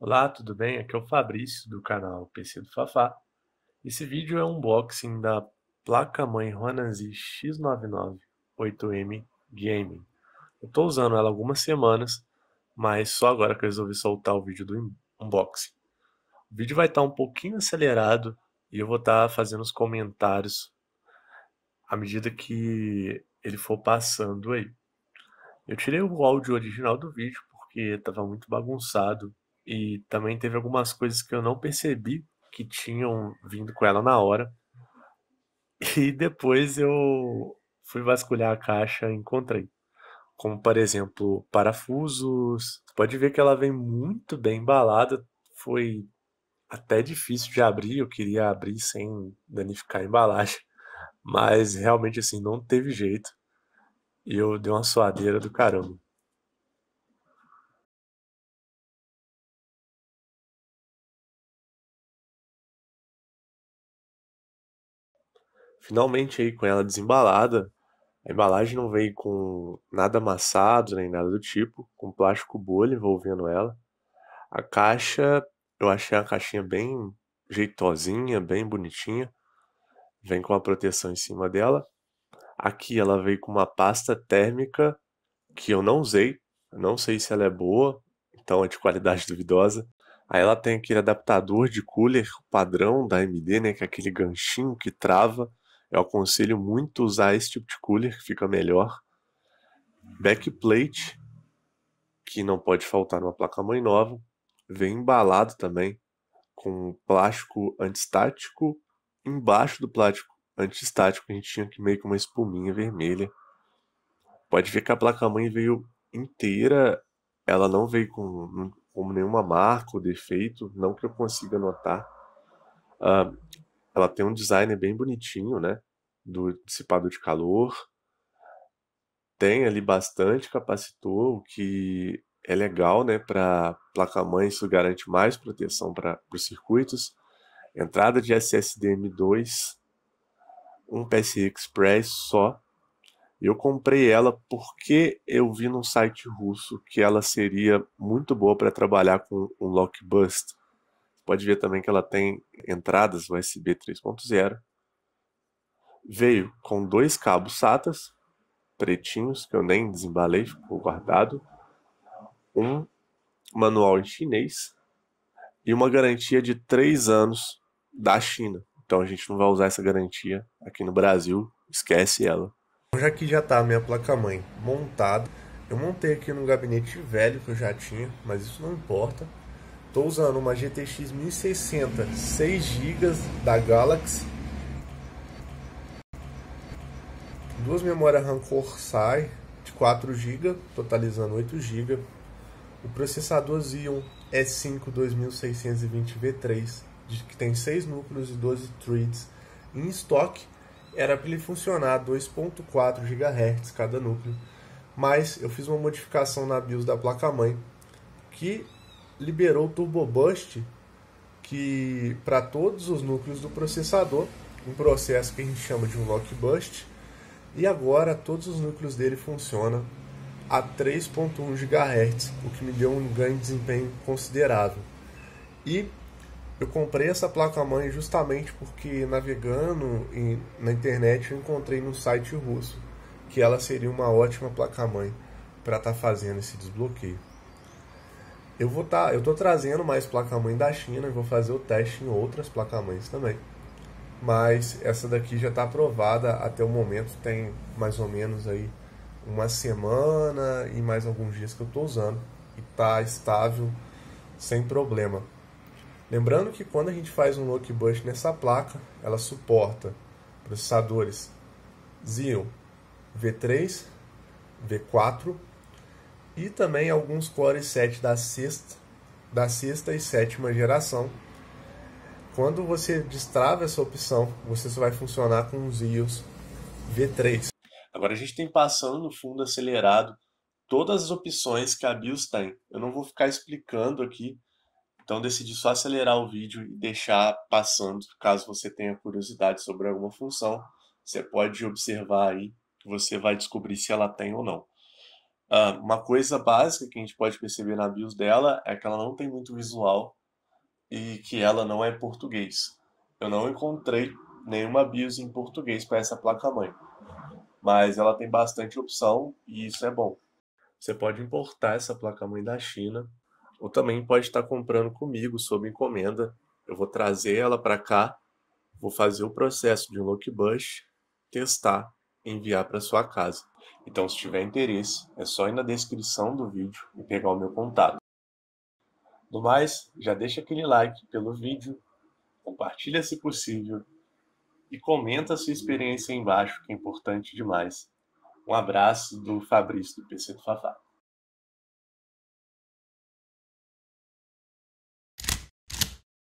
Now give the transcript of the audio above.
Olá, tudo bem? Aqui é o Fabrício do canal PC do Fafá. Esse vídeo é um unboxing da placa-mãe Ronanzi X998M Gaming. Eu estou usando ela algumas semanas, mas só agora que eu resolvi soltar o vídeo do unboxing. O vídeo vai estar tá um pouquinho acelerado e eu vou estar tá fazendo os comentários à medida que ele for passando aí. Eu tirei o áudio original do vídeo porque estava muito bagunçado e também teve algumas coisas que eu não percebi que tinham vindo com ela na hora. E depois eu fui vasculhar a caixa e encontrei. Como, por exemplo, parafusos. Você pode ver que ela vem muito bem embalada. Foi até difícil de abrir. Eu queria abrir sem danificar a embalagem. Mas realmente, assim, não teve jeito. E eu dei uma suadeira do caramba. finalmente aí com ela desembalada. A embalagem não veio com nada amassado nem nada do tipo, com plástico bolha envolvendo ela. A caixa, eu achei a caixinha bem jeitosinha, bem bonitinha. Vem com a proteção em cima dela. Aqui ela veio com uma pasta térmica que eu não usei, não sei se ela é boa, então é de qualidade duvidosa. Aí ela tem aquele adaptador de cooler padrão da AMD, né, que é aquele ganchinho que trava eu aconselho muito usar esse tipo de cooler, que fica melhor. Backplate, que não pode faltar numa placa-mãe nova. Vem embalado também com plástico antistático. Embaixo do plástico antistático, a gente tinha que meio que uma espuminha vermelha. Pode ver que a placa-mãe veio inteira, ela não veio com, com nenhuma marca ou defeito, não que eu consiga notar. Uh, ela tem um design bem bonitinho, né? do dissipador de calor. Tem ali bastante capacitor, o que é legal, né? Para placa-mãe, isso garante mais proteção para os circuitos. Entrada de SSDM2, um PCI Express só. Eu comprei ela porque eu vi num site russo que ela seria muito boa para trabalhar com um lockbust. Pode ver também que ela tem entradas USB 3.0 Veio com dois cabos SATAs, pretinhos, que eu nem desembalei, ficou guardado. Um manual em chinês e uma garantia de três anos da China. Então a gente não vai usar essa garantia aqui no Brasil, esquece ela. Então, já que já está a minha placa-mãe montada, eu montei aqui no gabinete velho que eu já tinha, mas isso não importa. Estou usando uma GTX 1060 6 GB da Galaxy duas memórias RAM Corsair de 4 GB, totalizando 8 GB, o processador Xeon E5 2620V3, que tem 6 núcleos e 12 threads em estoque, era para ele funcionar 2.4 GHz cada núcleo, mas eu fiz uma modificação na BIOS da placa-mãe que liberou o Turbo Boost que para todos os núcleos do processador, um processo que a gente chama de um lock bust, e agora todos os núcleos dele funcionam a 3.1 GHz, o que me deu um ganho de desempenho considerável. E eu comprei essa placa-mãe justamente porque navegando na internet eu encontrei num site russo que ela seria uma ótima placa-mãe para estar tá fazendo esse desbloqueio. Eu vou tá, eu trazendo mais placa-mãe da China e vou fazer o teste em outras placa-mães também mas essa daqui já está aprovada até o momento, tem mais ou menos aí uma semana e mais alguns dias que eu estou usando e está estável sem problema. Lembrando que quando a gente faz um lookbush nessa placa, ela suporta processadores Xeon V3, V4 e também alguns Core 7 da sexta, da sexta e sétima geração quando você destrava essa opção, você só vai funcionar com os IOS V3. Agora a gente tem passando no fundo acelerado todas as opções que a BIOS tem. Eu não vou ficar explicando aqui, então decidi só acelerar o vídeo e deixar passando, caso você tenha curiosidade sobre alguma função. Você pode observar aí, você vai descobrir se ela tem ou não. Ah, uma coisa básica que a gente pode perceber na BIOS dela é que ela não tem muito visual, e que ela não é em português. Eu não encontrei nenhuma BIOS em português para essa placa-mãe, mas ela tem bastante opção e isso é bom. Você pode importar essa placa-mãe da China ou também pode estar comprando comigo sob encomenda. Eu vou trazer ela para cá, vou fazer o processo de Lockbush, testar e enviar para sua casa. Então, se tiver interesse, é só ir na descrição do vídeo e pegar o meu contato. No mais, já deixa aquele like pelo vídeo, compartilha se possível e comenta a sua experiência aí embaixo, que é importante demais. Um abraço do Fabrício do PC do Fafá.